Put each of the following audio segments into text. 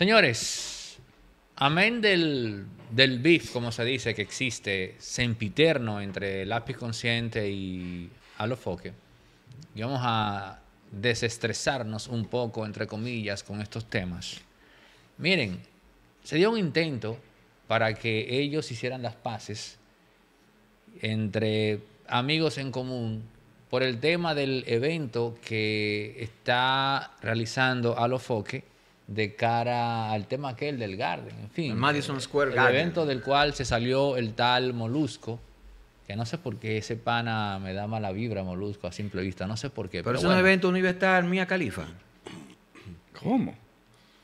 Señores, amén del, del como se dice, que existe sempiterno entre lápiz consciente y alofoque. Y vamos a desestresarnos un poco, entre comillas, con estos temas. Miren, se dio un intento para que ellos hicieran las paces entre amigos en común por el tema del evento que está realizando Alofoque de cara al tema aquel del Garden, en fin. Eh, el Madison Square Garden. El evento del cual se salió el tal Molusco, que no sé por qué ese pana me da mala vibra Molusco a simple vista, no sé por qué. Pero, es un evento universitario Mía Califa. ¿Cómo?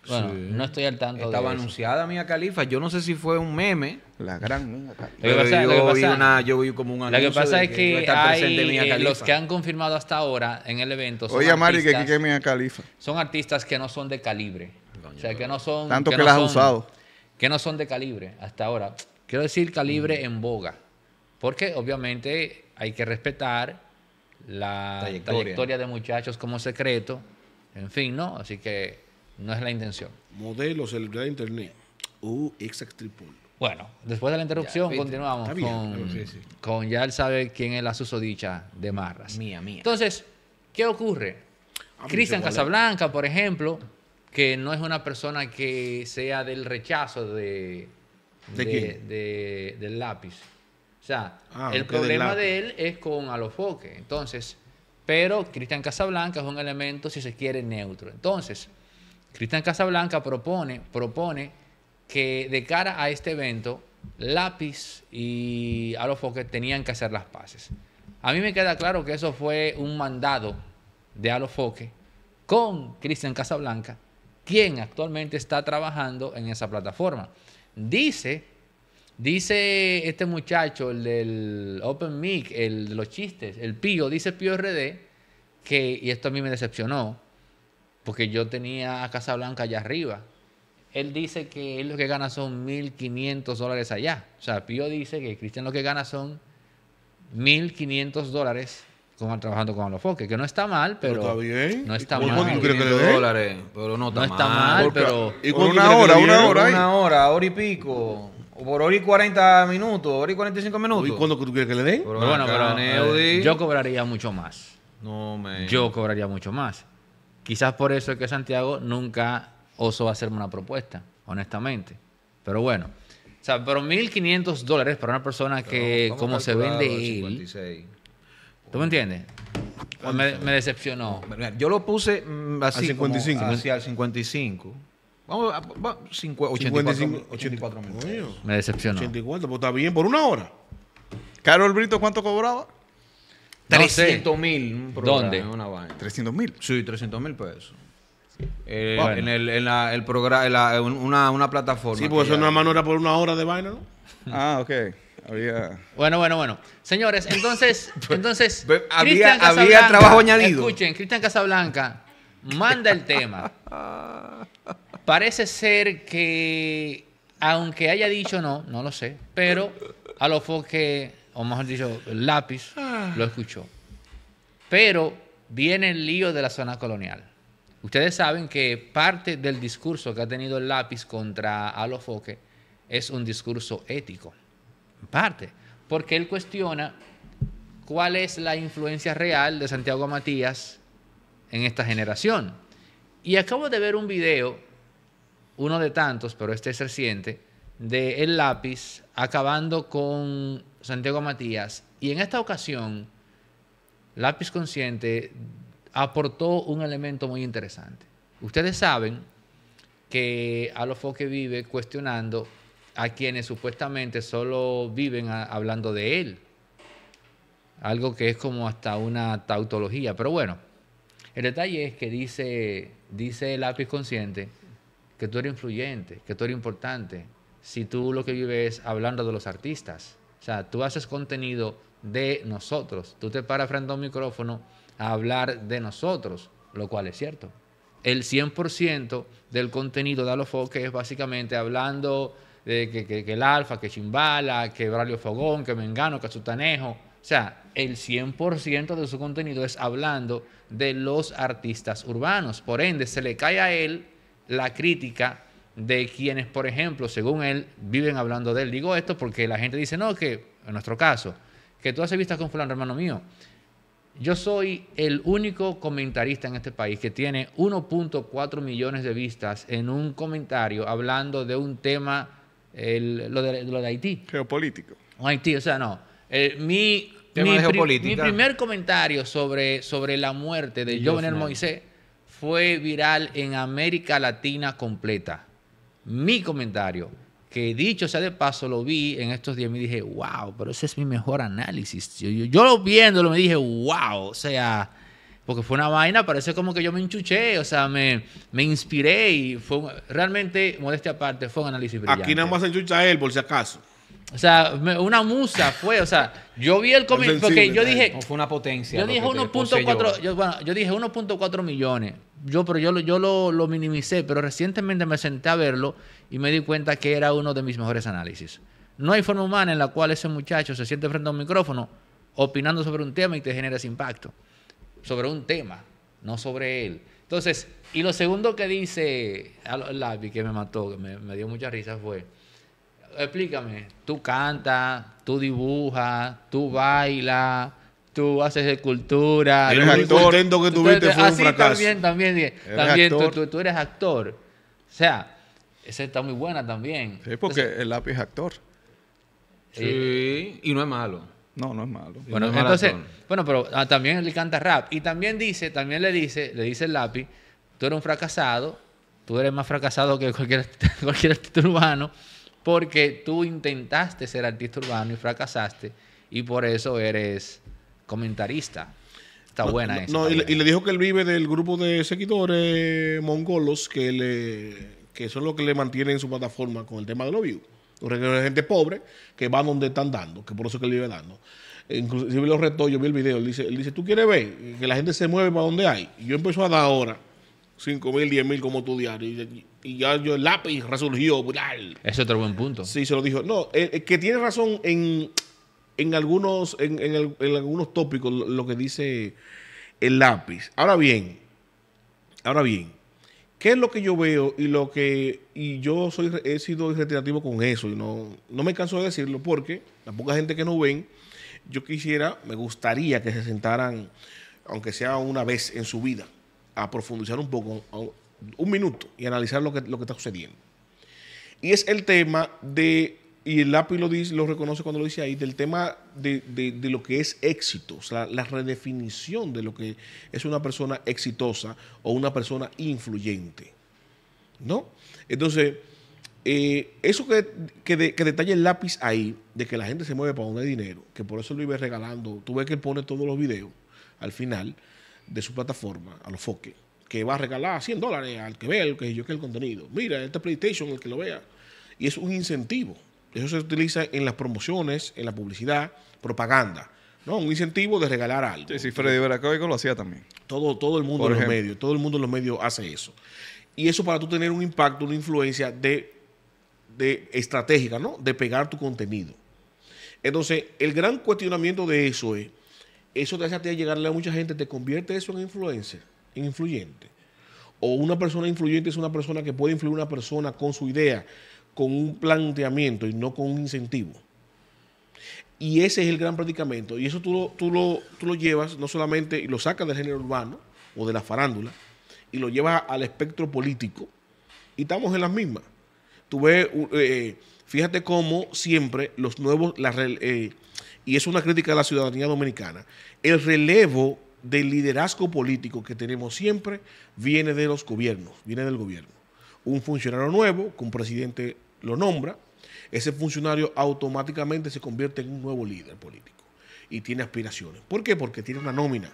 Bueno, no estoy al tanto. Estaba anunciada Mía Califa. Yo no sé si fue un meme. La gran Mía Califa. yo, vi yo vi como un anuncio. Lo que pasa es que, eh, los que han confirmado hasta ahora en el evento. Son Oye, Mari, que Mía Califa. Son artistas que no son de calibre. o sea, que no son. Tanto que, las ha usado. Que no son de calibre hasta ahora. Quiero decir calibre mm. en boga. Porque obviamente hay que respetar la trayectoria de muchachos como secreto. En fin, ¿no? Así que no es la intención. Modelo, celebridad internet. Uh, triple. Bueno, después de la interrupción continuamos con, con, ya él sabe quién es la susodicha de Marras. Mía, mía. Entonces, ¿qué ocurre? Cristian Casablanca, por ejemplo, que no es una persona que sea del rechazo de, del lápiz. O sea, ah, el problema de él es con Alofoque. Entonces, pero Cristian Casablanca es un elemento, si se quiere, neutro. Entonces, Cristian Casablanca propone, propone que de cara a este evento, Lápiz y Alofoque tenían que hacer las paces. A mí me queda claro que eso fue un mandado de Alofoque con Cristian Casablanca, quien actualmente está trabajando en esa plataforma. Dice, dice este muchacho, el del Open Mic, el de los chistes, el Pío, dice Pío RD, que, y esto a mí me decepcionó, porque yo tenía a Casablanca allá arriba. Él dice que él lo que gana son 1.500 dólares allá. O sea, Pío dice que Cristian lo que gana son 1.500 dólares trabajando con Alofoque, que no está mal, pero, está bien. no está mal. ¿Cuánto que le pero no está mal. pero ¿Y por una hora, una hora, una hora, hora y pico. O por hora y 40 minutos, hora y 45 minutos. ¿Y cuándo tú quieres que le dé? bueno, pero, eh, yo cobraría mucho más. No, me. Yo cobraría mucho más. Quizás por eso es que Santiago nunca a hacerme una propuesta, honestamente. Pero bueno, o sea, pero 1.500 dólares para una persona que, como se vende él. ¿Tú me entiendes? me, decepcionó. Yo lo puse mm, así. Al 55. Como hacia 55. Vamos a, 84 Me decepcionó. 84, pues está bien, por una hora. Carol Brito, ¿cuánto cobraba? 300 mil. ¿Dónde? Una 300 mil. Sí, 300 mil pesos. Eh, en el, programa, una, plataforma. Sí, porque eso nada más no por una hora de vaina, ¿no? ah, ok. Bueno, bueno, bueno. Señores, entonces, pues, entonces había, había trabajo añadido. Escuchen, Cristian Casablanca manda el tema. Parece ser que, aunque haya dicho no, no lo sé, pero a lo que o mejor dicho, el lápiz, ah. lo escuchó. Pero viene el lío de la zona colonial. Ustedes saben que parte del discurso que ha tenido el lápiz contra Alofoque es un discurso ético. Parte. Porque él cuestiona cuál es la influencia real de Santiago Matías en esta generación. Y acabo de ver un video, uno de tantos, pero este es reciente, de El Lápiz acabando con Santiago Matías. Y en esta ocasión, Lápiz Consciente aportó un elemento muy interesante. Ustedes saben que Alofoque vive cuestionando a quienes supuestamente solo viven hablando de él. Algo que es como hasta una tautología. Pero bueno, el detalle es que dice, dice lápiz consciente que tú eres influyente, que tú eres importante, si tú lo que vives es hablando de los artistas. O sea, tú haces contenido de nosotros. Tú te paras frente a un micrófono a hablar de nosotros, lo cual es cierto. El 100% del contenido de Alofoque es básicamente hablando de que, el Alfa, que Chimbala, que Braulio Fogón, que Mengano, que Azutanejo. O sea, el 100% de su contenido es hablando de los artistas urbanos. Por ende, se le cae a él la crítica de quienes, por ejemplo, según él, viven hablando de él. Digo esto porque la gente dice, no, que en nuestro caso, que tú haces vistas con fulano, hermano mío. Yo soy el único comentarista en este país que tiene 1.4 millones de vistas en un comentario hablando de un tema, lo, de, lo, de, Haití. Geopolítico. Haití, o sea, no. Eh, mi, mi, primer comentario sobre, sobre la muerte de Jovenel Moisés fue viral en América Latina completa mi comentario, que dicho sea de paso, lo vi en estos días me dije, wow, pero ese es mi mejor análisis. Yo, lo viéndolo me dije, wow, o sea, porque fue una vaina, parece como que yo me enchuché, o sea, me, me inspiré y fue realmente, modestia aparte, fue un análisis brillante. Aquí nada más enchucha él, por si acaso. O sea, una musa fue, o sea, yo vi el comité. porque yo dije... fue una potencia. Yo dije 1.4 yo, dije 1.4 millones. Yo, pero yo, yo lo, lo, minimicé, pero recientemente me senté a verlo y me di cuenta que era uno de mis mejores análisis. No hay forma humana en la cual ese muchacho se siente frente a un micrófono opinando sobre un tema y te genera ese impacto. Sobre un tema, no sobre él. Entonces, y lo segundo que dice Lavi, que me mató, que me, dio muchas risas fue explícame, tú cantas, tú dibujas, tú bailas, tú haces escultura. El actor. que tuviste fue un así también, también. también tú, eres actor. O sea, esa está muy buena también. Sí, porque el lápiz es actor. Sí, y no es malo. No, no es malo. Bueno, entonces, bueno, pero ah, también le canta rap. Y también dice, también le dice, le dice el lápiz, tú eres un fracasado, tú eres más fracasado que cualquier, cualquier urbano porque tú intentaste ser artista urbano y fracasaste y por eso eres comentarista. Está buena esa. No, y, le, dijo que él vive del grupo de seguidores mongolos que le son los que le mantienen su plataforma con el tema de los views. gente pobre que va donde están dando, que por eso que él vive dando. E inclusive los retó, yo vi el video, él dice, él dice, ¿tú quieres ver que la gente se mueve para donde hay? yo empezó a dar ahora 5 mil, 10 mil como tu diario. Y, ya yo, el lápiz resurgió. Ese Es otro buen punto. Sí, se lo dijo. No, que tiene razón en, algunos, en, en, algunos tópicos lo, que dice el lápiz. Ahora bien, ahora bien, ¿qué es lo que yo veo y lo que. Y yo soy, he sido reiterativo con eso y no, no me canso de decirlo porque la poca gente que no ven, yo quisiera, me gustaría que se sentaran, aunque sea una vez en su vida a profundizar un poco, un minuto, y analizar lo que, está sucediendo. Y es el tema de, y el lápiz lo, dice, lo reconoce cuando lo dice ahí, del tema de, lo que es éxito, o sea, la redefinición de lo que es una persona exitosa o una persona influyente. ¿No? Entonces, eh, eso que, que, detalla el lápiz ahí, de que la gente se mueve para donde hay dinero, que por eso lo iba regalando, tú ves que poner pone todos los videos al final, de su plataforma a los foques, que va a regalar 100 dólares al que vea el que yo que el contenido. Mira, este PlayStation, el que lo vea. Y es un incentivo. Eso se utiliza en las promociones, en la publicidad, propaganda. ¿no? Un incentivo de regalar algo. Sí, Freddy Veracruz lo hacía también. Todo, todo el mundo en los medios, todo el mundo en los medios hace eso. Y eso para tú tener un impacto, una influencia de, de estratégica, ¿no? De pegar tu contenido. Entonces, el gran cuestionamiento de eso es eso te hace llegarle a mucha gente, te convierte eso en influencer, en influyente. O una persona influyente es una persona que puede influir a una persona con su idea, con un planteamiento y no con un incentivo. Y ese es el gran predicamento. Y eso tú lo, tú lo, llevas, no solamente y lo sacas del género urbano o de la farándula, y lo llevas al espectro político. Y estamos en las mismas. Tú ves, eh, fíjate cómo siempre los nuevos, las, y es una crítica de la ciudadanía dominicana, el relevo del liderazgo político que tenemos siempre viene de los gobiernos, viene del gobierno. Un funcionario nuevo, que un presidente lo nombra, ese funcionario automáticamente se convierte en un nuevo líder político y tiene aspiraciones. ¿Por qué? Porque tiene una nómina,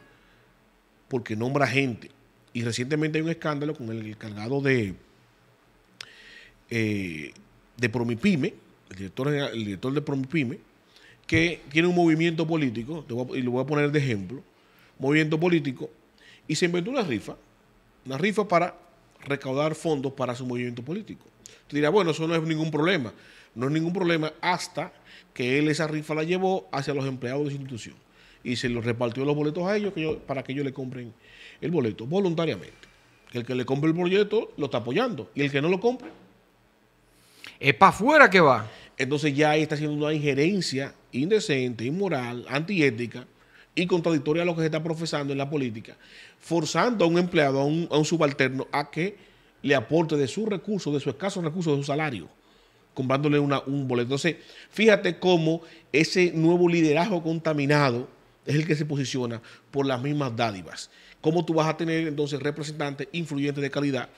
porque nombra gente. Y recientemente hay un escándalo con el encargado de, Promipime, eh, de Promipyme, el director, el director de Promipyme, que tiene un movimiento político, y lo voy a poner de ejemplo, movimiento político, y se inventó una rifa, una rifa para recaudar fondos para su movimiento político. Tú bueno, eso no es ningún problema, no es ningún problema hasta que él esa rifa la llevó hacia los empleados de su institución y se los repartió los boletos a ellos para que ellos le compren el boleto voluntariamente. El que le compre el boleto lo está apoyando y el que no lo compre. Es para afuera que va entonces ya ahí está haciendo una injerencia indecente, inmoral, antiética y contradictoria a lo que se está profesando en la política, forzando a un empleado, a un, subalterno, a que le aporte de sus recursos, de sus escasos recursos, de su salario, comprándole una, un boleto. Entonces, fíjate cómo ese nuevo liderazgo contaminado es el que se posiciona por las mismas dádivas. ¿Cómo tú vas a tener entonces representantes influyentes de calidad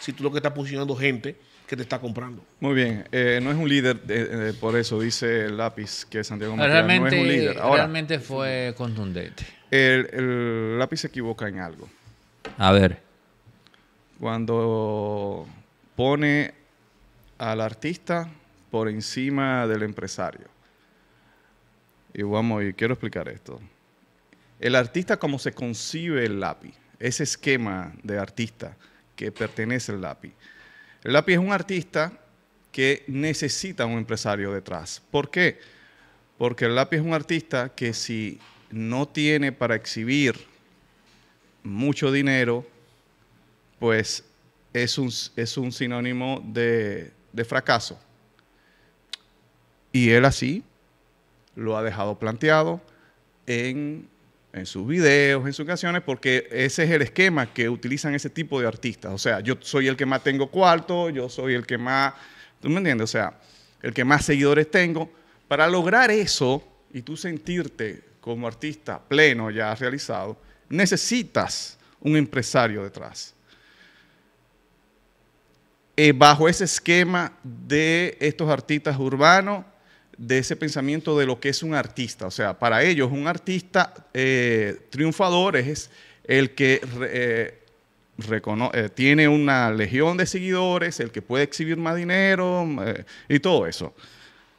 si tú lo que estás posicionando gente? que te está comprando. Muy bien, eh, no es un líder, eh, eh, por eso dice el lápiz que Santiago no es un líder. realmente fue contundente. El, lápiz se equivoca en algo. A ver. Cuando pone al artista por encima del empresario. Y vamos, y quiero explicar esto. El artista como se concibe el lápiz, ese esquema de artista que pertenece al lápiz el lápiz es un artista que necesita un empresario detrás. ¿Por qué? Porque el lápiz es un artista que si no tiene para exhibir mucho dinero, pues es un, es un sinónimo de fracaso. Y él así lo ha dejado planteado en en sus videos, en sus canciones, porque ese es el esquema que utilizan ese tipo de artistas. O sea, yo soy el que más tengo cuarto, yo soy el que más, ¿tú me entiendes? O sea, el que más seguidores tengo. Para lograr eso y tú sentirte como artista pleno ya realizado, necesitas un empresario detrás. Eh, bajo ese esquema de estos artistas urbanos, de ese pensamiento de lo que es un artista. O sea, para ellos un artista eh, triunfador es el que eh, eh, tiene una legión de seguidores, el que puede exhibir más dinero y todo eso.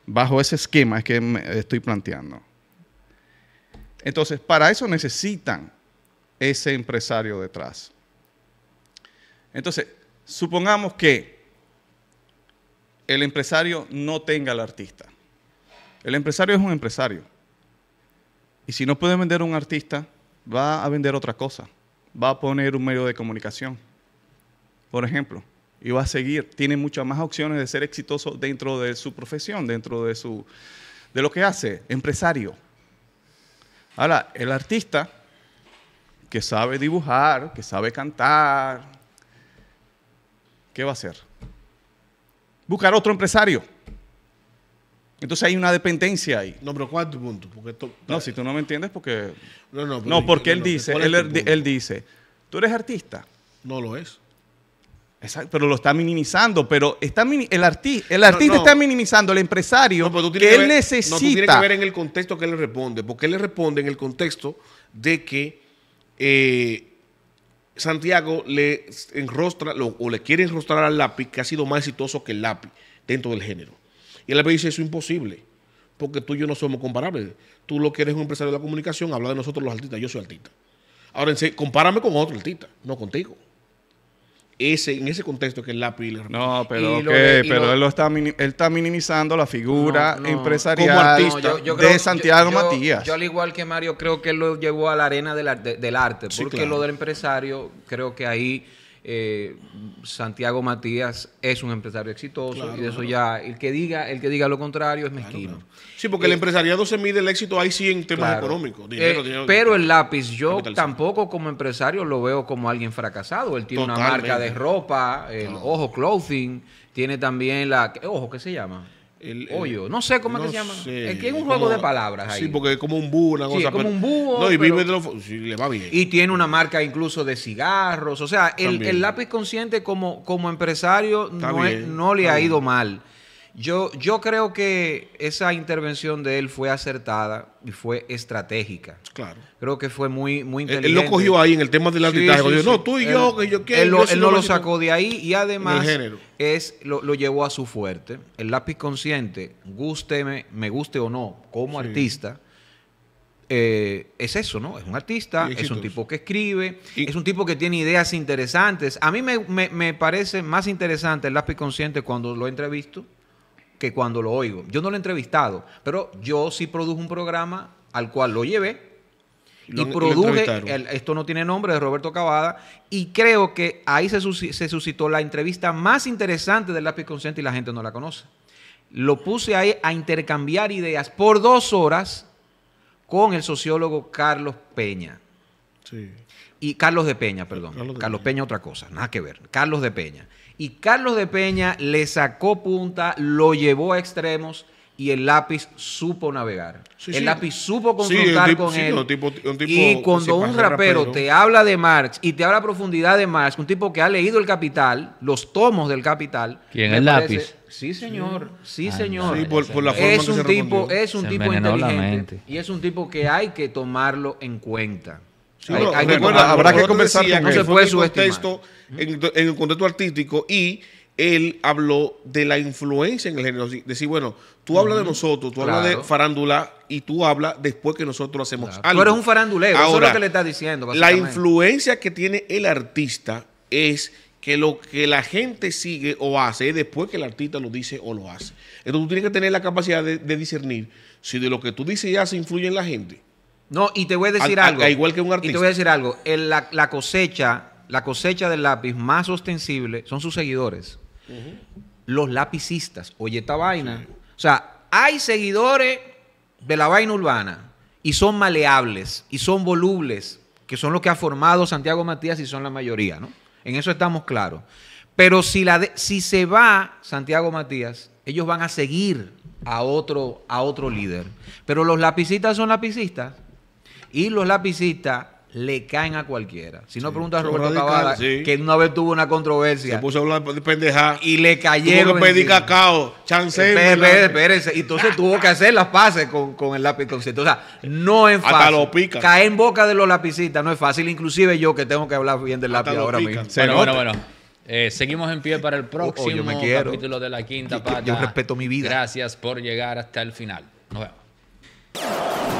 Bajo ese esquema que estoy planteando. Entonces, para eso necesitan ese empresario detrás. Entonces, supongamos que el empresario no tenga al artista el empresario es un empresario. Y si no puede vender un artista, va a vender otra cosa. Va a poner un medio de comunicación, por ejemplo. Y va a seguir. Tiene muchas más opciones de ser exitoso dentro de su profesión, dentro de, su, de lo que hace, empresario. Ahora, el artista que sabe dibujar, que sabe cantar, ¿qué va a hacer? Buscar otro empresario entonces hay una dependencia ahí. No, pero ¿cuánto punto? Porque esto, no, si tú no me entiendes, porque. No, no, no porque él dice, er, él, dice, tú eres artista. No lo es. Exacto, pero lo está minimizando, pero está el, el artista está minimizando, el empresario que, él necesita. No, tú tienes que ver en el contexto que él le responde, porque él le responde en el contexto de que eh, Santiago le enrostra o le quiere enrostrar al lápiz que ha sido más exitoso que el lápiz dentro del género. Y él le dice, eso es imposible, porque tú y yo no somos comparables. Tú lo que eres un empresario de la comunicación, habla de nosotros los artistas, yo soy artista. Ahora, compárame con otro artista, no contigo. Ese, en ese contexto que es la pila. No, pero, él, lo está, está minimizando la figura empresarial de Santiago Matías. Yo, al igual que Mario, creo que él lo llevó a la arena del, arte, porque lo del empresario, creo que ahí eh, Santiago Matías es un empresario exitoso y de eso ya el que diga el que diga lo contrario es mezquino. sí, porque el eh, empresariado se mide el éxito ahí sí en temas económicos. Eh, dinero, pero el lápiz yo tampoco como empresario lo veo como alguien fracasado. Él tiene una marca de ropa, el ojo clothing, tiene también la ojo qué se llama no sé cómo se llama. Es que es un juego de palabras ahí. Sí, porque es como un búho, sí, como un búho. y tiene una marca incluso de cigarros. O sea, el, lápiz consciente como, como empresario no, no, le ha ido mal. Yo, creo que esa intervención de él fue acertada y fue estratégica. Claro. Creo que fue muy, muy inteligente. Él, lo cogió ahí en el tema del arbitraje. No, tú y yo, que yo quiero. Él, él no lo sacó de ahí y además es, lo, llevó a su fuerte. El lápiz consciente, gústeme, me guste o no, como artista. Eh, es eso, ¿no? Es un artista, es un tipo que escribe, es un tipo que tiene ideas interesantes. A mí me, me parece más interesante el lápiz consciente cuando lo entrevisto que cuando lo oigo. Yo no lo he entrevistado, pero yo sí produjo un programa al cual lo llevé y produje, esto no tiene nombre, de Roberto Cavada, y creo que ahí se, suscitó la entrevista más interesante del lápiz consciente y la gente no la conoce. Lo puse ahí a intercambiar ideas por dos horas con el sociólogo Carlos Peña. Sí. Y Carlos de Peña, perdón. Carlos, Peña. otra cosa, nada que ver. Carlos de Peña. Y Carlos de Peña le sacó punta, lo llevó a extremos y el lápiz supo navegar. el lápiz supo confrontar con él. y cuando un rapero, te habla de Marx y te habla a profundidad de Marx, un tipo que ha leído El Capital, los tomos del Capital. ¿Quién el lápiz? Sí, señor. Sí, señor. es, un tipo, es un tipo inteligente. Y es un tipo que hay que tomarlo en cuenta habrá que conversar con en, el contexto artístico y él habló de la influencia en el género. Decir, bueno, tú hablas de nosotros, tú hablas de farándula y tú hablas después que nosotros hacemos Tú eres un faránduleo Ahora, eso lo que le estás diciendo. La influencia que tiene el artista es que lo que la gente sigue o hace es después que el artista lo dice o lo hace. Entonces tú tienes que tener la capacidad de, de discernir si de lo que tú dices y haces influye en la gente. No, y te voy a decir algo. igual que un artista. Y te voy a decir algo. la, cosecha, la cosecha del lápiz más ostensible son sus seguidores. Los lapicistas. Oye, esta vaina. O sea, hay seguidores de la vaina urbana y son maleables y son volubles, que son los que ha formado Santiago Matías y son la mayoría, ¿no? En eso estamos claros. Pero si, la si se va Santiago Matías, ellos van a seguir a otro, a otro líder. Pero los lapicistas son lapicistas y los lapicistas le caen a cualquiera. Si no preguntas a Roberto que una vez tuvo una controversia. Se puso a hablar de pendeja. Y le cayeron. Tuvo que cacao, chance. Espérense, Y entonces tuvo que hacer las pases con, el lápiz. O sea, no es fácil. Hasta lo pica. Caer en boca de los lapicistas. no es fácil. Inclusive yo que tengo que hablar bien del lápiz ahora mismo. bueno, bueno, bueno. Eh, seguimos en pie para el oh, próximo capítulo de la quinta pata. Yo respeto mi vida. Gracias por llegar hasta el final. Nos vemos.